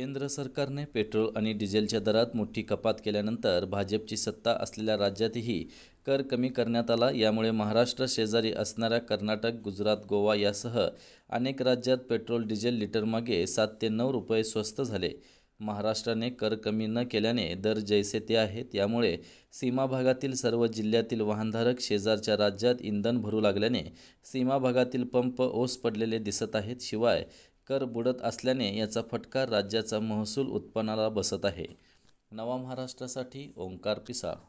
केंद्र सरकारने पेट्रोल आणि डिझेलच्या दरात मोठी कपात केल्यानंतर भाजपची सत्ता असलेल्या राज्यातही कर कमी करण्यात आला यामुळे महाराष्ट्र शेजारी असणाऱ्या कर्नाटक गुजरात गोवा यासह अनेक राज्यात पेट्रोल डिझेल लिटरमागे सात ते नऊ रुपये स्वस्त झाले महाराष्ट्राने कर कमी न केल्याने दर जैसे ते आहेत त्यामुळे सीमा भागातील सर्व जिल्ह्यातील वाहनधारक शेजारच्या राज्यात इंधन भरू लागल्याने सीमा भागातील पंप ओस पडलेले दिसत आहेत शिवाय कर बुडत असल्याने याचा फटका राज्याचा महसूल उत्पन्नाला बसत आहे नवा महाराष्ट्रासाठी ओंकार पिसाळ